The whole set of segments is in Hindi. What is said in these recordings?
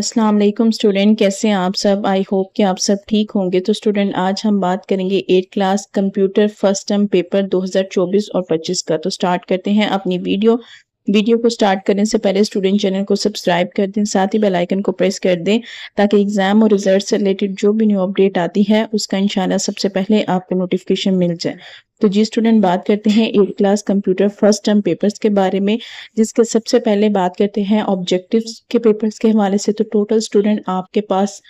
अस्सलाम वालेकुम स्टूडेंट कैसे हैं आप सब आई होप कि आप सब ठीक होंगे तो स्टूडेंट आज हम बात करेंगे eight class computer first term paper 2024 और 25 का तो स्टार्ट करते हैं अपनी वीडियो वीडियो को स्टार्ट करने से पहले स्टूडेंट चैनल को सब्सक्राइब कर दें साथ ही बेल आइकन को प्रेस कर दें ताकि एग्जाम और रिजल्ट से रिलेटेड जो भी न्यू अपडेट आती है उसका इंशाल्लाह सबसे पहले आपको नोटिफिकेशन मिल जाए तो जी स्टूडेंट बात करते हैं eight class computer first term papers के बारे में जिसके सबसे पहले बात करते हैं ऑब्जेक्टिव के पेपर्स के हवाले से तो टोटल स्टूडेंट आपके पास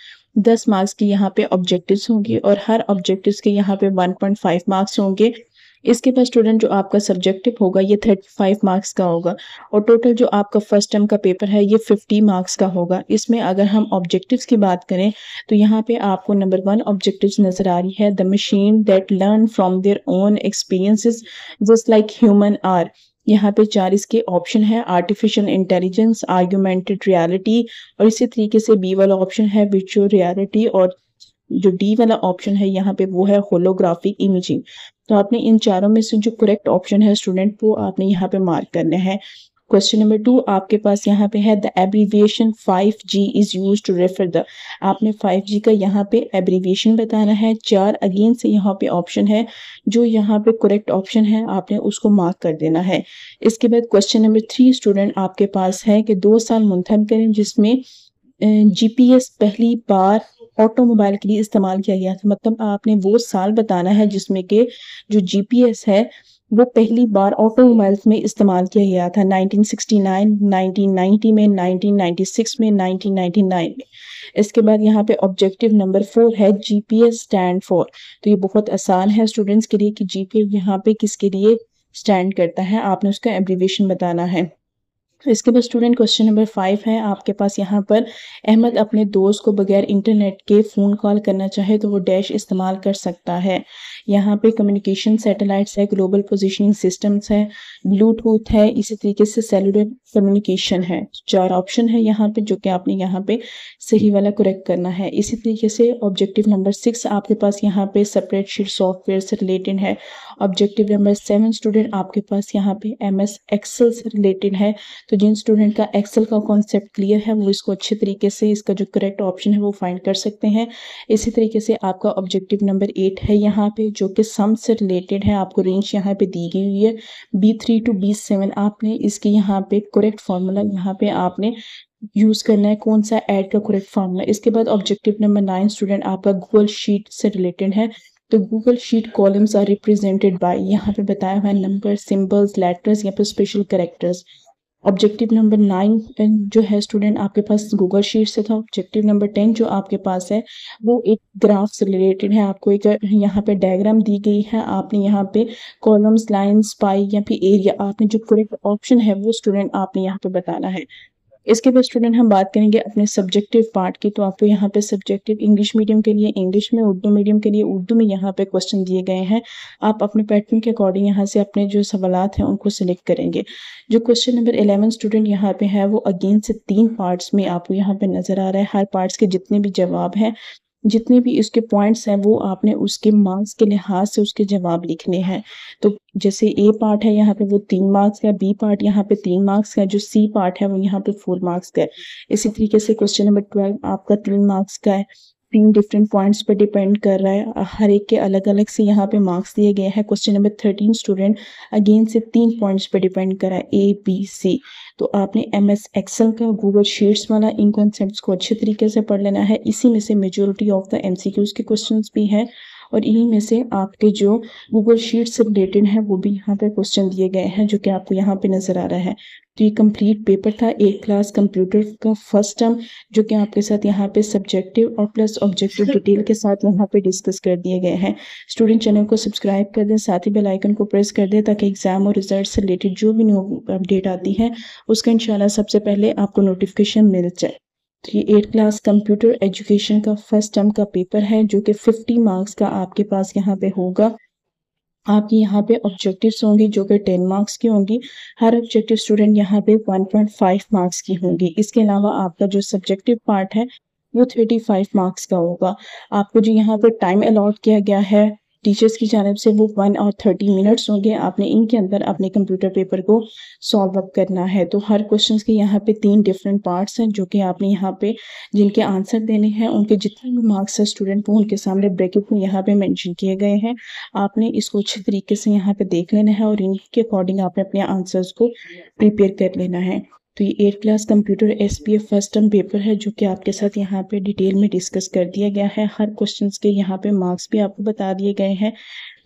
दस मार्क्स की यहाँ पे ऑब्जेक्टिव होंगी और हर ऑब्जेक्टिव के यहाँ पे वन पॉइंट फाइव मार्क्स होंगे इसके बाद स्टूडेंट जो आपका सब्जेक्टिव होगा ये थर्टी फाइव मार्क्स का होगा और टोटल जो आपका फर्स्ट टर्म का पेपर है ये फिफ्टी मार्क्स का होगा इसमें अगर हम ऑब्जेक्टिव्स की बात करें तो यहाँ पे आपको नंबर वन ऑब्जेक्टिव्स नज़र आ रही है the machine that learn from their own experiences just like human are यहाँ पे चार इसके ऑप्शन है आर्टिफिशियल इंटेलिजेंस आर्ग्यूमेंटेड रियलिटी और इसी तरीके से बी वाला ऑप्शन है विचुअल रियलिटी और जो डी वाला ऑप्शन है यहाँ पे वो है होलोग्राफिक इमेजिंग तो आपने इन चारों में से जो करेक्ट ऑप्शन है स्टूडेंट वो आपने यहाँ पे मार्क करना है क्वेश्चन नंबर टू आपके पास यहाँ पे है the abbreviation 5G is use to refer the आपने 5G का यहाँ पे एब्रीविएशन बताना है चार अगेन से यहाँ पे ऑप्शन है जो यहाँ पे करेक्ट ऑप्शन है आपने उसको मार्क कर देना है इसके बाद क्वेश्चन नंबर थ्री स्टूडेंट आपके पास है कि दो साल मुंतब करें जिसमें जीपीएस पहली बार ऑटोमोबाइल के लिए इस्तेमाल किया गया था मतलब आपने वो साल बताना है जिसमें कि जो जीपीएस है वो पहली बार ऑटोमोबाइल्स में इस्तेमाल किया गया था 1969, 1990 में 1996 में 1999 में इसके बाद यहाँ पे ऑब्जेक्टिव नंबर फोर है जीपीएस स्टैंड फॉर तो ये बहुत आसान है स्टूडेंट्स के लिए कि जीपीएस यहाँ पे किसके लिए स्टैंड करता है आपने उसका एब्रीवेशन बताना है तो इसके बाद स्टूडेंट क्वेश्चन नंबर फाइव है आपके पास यहाँ पर अहमद अपने दोस्त को बगैर इंटरनेट के फ़ोन कॉल करना चाहे तो वो डैश इस्तेमाल कर सकता है यहाँ पे कम्युनिकेशन सैटेलाइट्स है ग्लोबल पोजिशनिंग सिस्टम्स है ब्लूटूथ है इसी तरीके से सेलुलर कम्युनिकेशन है चार ऑप्शन है यहाँ पे जो कि आपने यहाँ पे सही वाला करेक्ट करना है इसी तरीके से ऑब्जेक्टिव नंबर सिक्स आपके पास यहाँ पे सेपरेट शीट सॉफ्टवेयर से रिलेटेड है ऑब्जेक्टिव नंबर सेवन स्टूडेंट आपके पास यहाँ पे एम एस एक्सल से रिलेटेड है तो तो जिन स्टूडेंट का एक्सेल का कॉन्सेप्ट क्लियर है वो इसको अच्छे तरीके से इसका जो करेक्ट ऑप्शन है वो फाइंड कर सकते हैं इसी तरीके से आपका ऑब्जेक्टिव नंबर एट है यहाँ पे जो कि सम से रिलेटेड है आपको रेंज यहाँ पे दी गई हुई है B three two B seven आपने इसके यहाँ पे करेक्ट फार्मूला यहाँ पे आपने यूज़ करना है कौन सा ऐड का करेक्ट फार्मूला इसके बाद ऑब्जेक्टिव नंबर नाइन स्टूडेंट आपका गूगल शीट से रिलेटेड है तो Google sheet columns are represented by यहाँ पे बताया हुआ है नंबर सिंबल्स लेटर्स या फिर special characters objective number nine जो है स्टूडेंट आपके पास गूगल शीट से था ऑब्जेक्टिव नंबर टेन जो आपके पास है वो एक ग्राफ से रिलेटेड है आपको एक यहाँ पे डायग्राम दी गई है आपने यहाँ पे कॉलम्स लाइन्स पाई या फिर एरिया आपने जो करेक्ट ऑप्शन है वो स्टूडेंट आपने यहाँ पे बताना है इसके बाद स्टूडेंट हम बात करेंगे अपने सब्जेक्टिव पार्ट की तो आपको यहाँ पे सब्जेक्टिव इंग्लिश मीडियम के लिए इंग्लिश में उर्दू मीडियम के लिए उर्दू में यहाँ पे क्वेश्चन दिए गए हैं आप अपने पैटर्न के अकॉर्डिंग यहाँ से अपने जो सवाल हैं उनको सिलेक्ट करेंगे जो क्वेश्चन नंबर एलेवन स्टूडेंट यहाँ पे है वो अगेन से तीन पार्ट्स में आपको यहाँ पे नजर आ रहा है हर पार्ट्स के जितने भी जवाब हैं जितने भी इसके पॉइंट्स हैं वो आपने उसके मार्क्स के लिहाज से उसके जवाब लिखने हैं तो जैसे ए पार्ट है यहाँ पे वो तीन मार्क्स का बी पार्ट यहाँ पे तीन मार्क्स का जो सी पार्ट है वो यहाँ पे फोर मार्क्स का है इसी तरीके से क्वेश्चन नंबर ट्वेल्व आपका तीन मार्क्स का है तीन डिफरेंट पॉइंट्स पे डिपेंड कर रहा है हर एक के अलग अलग से यहाँ पे मार्क्स दिए गए हैं question number thirteen student again से तीन पॉइंट्स पे डिपेंड कर रहा है ए बी सी तो आपने एम एस एक्सल का गूगल शीट्स वाला इन कॉन्सेप्ट को अच्छे तरीके से पढ़ लेना है इसी में से majority of the M C Qs के क्वेश्चन भी हैं और इन्हीं में से आपके जो गूगल शीट से रिलेटेड हैं वो भी यहाँ पर क्वेश्चन दिए गए हैं जो कि आपको यहाँ पे नज़र आ रहा है तो ये कंप्लीट पेपर था एक क्लास कंप्यूटर का फर्स्ट टर्म जो कि आपके साथ यहाँ पे सब्जेक्टिव और प्लस ऑब्जेक्टिव डिटेल के साथ यहाँ पे डिस्कस कर दिए गए हैं स्टूडेंट चैनल को सब्सक्राइब कर दें साथ ही बेल आइकन को प्रेस कर दें ताकि एग्जाम और रिजल्ट से रिलेटेड जो भी न्यू अपडेट आती है उसका इंशाल्लाह सबसे पहले आपको नोटिफिकेशन मिल जाए तो ये एट क्लास कंप्यूटर एजुकेशन का फर्स्ट टर्म का पेपर है जो कि 50 मार्क्स का आपके पास यहाँ पे होगा आपकी यहाँ पे ऑब्जेक्टिव्स होंगी जो कि 10 मार्क्स की होंगी हर ऑब्जेक्टिव स्टूडेंट यहाँ पे 1.5 मार्क्स की होंगी इसके अलावा आपका जो सब्जेक्टिव पार्ट है वो 35 मार्क्स का होगा आपको जो यहाँ पे टाइम अलॉट किया गया है टीचर्स की जानब से वो वन और थर्टी मिनट्स होंगे आपने इनके अंदर अपने कंप्यूटर पेपर को सॉल्व अप करना है तो हर क्वेश्चन के यहाँ पे तीन डिफरेंट पार्ट्स हैं जो कि आपने यहाँ पे जिनके आंसर देने हैं उनके जितने भी मार्क्स हैं स्टूडेंट वो उनके सामने ब्रेकअप में यहाँ पे मैंशन किए गए हैं आपने इसको अच्छे तरीके से यहाँ पे देख लेना है और इनके अकॉर्डिंग आपने अपने आंसर्स को प्रिपेयर कर लेना है तो ये eight class computer S P F first term paper है जो कि आपके साथ यहाँ पे डिटेल में डिस्कस कर दिया गया है हर क्वेश्चन के यहाँ पे मार्क्स भी आपको बता दिए गए हैं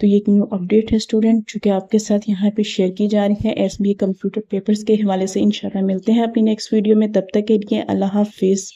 तो ये एक न्यू अपडेट है स्टूडेंट जो कि आपके साथ यहाँ पे शेयर की जा रही है एस बी कंप्यूटर पेपर्स के हवाले से इंशाल्लाह मिलते हैं अपनी नेक्स्ट वीडियो में तब तक के लिए अल्लाह हाफिज़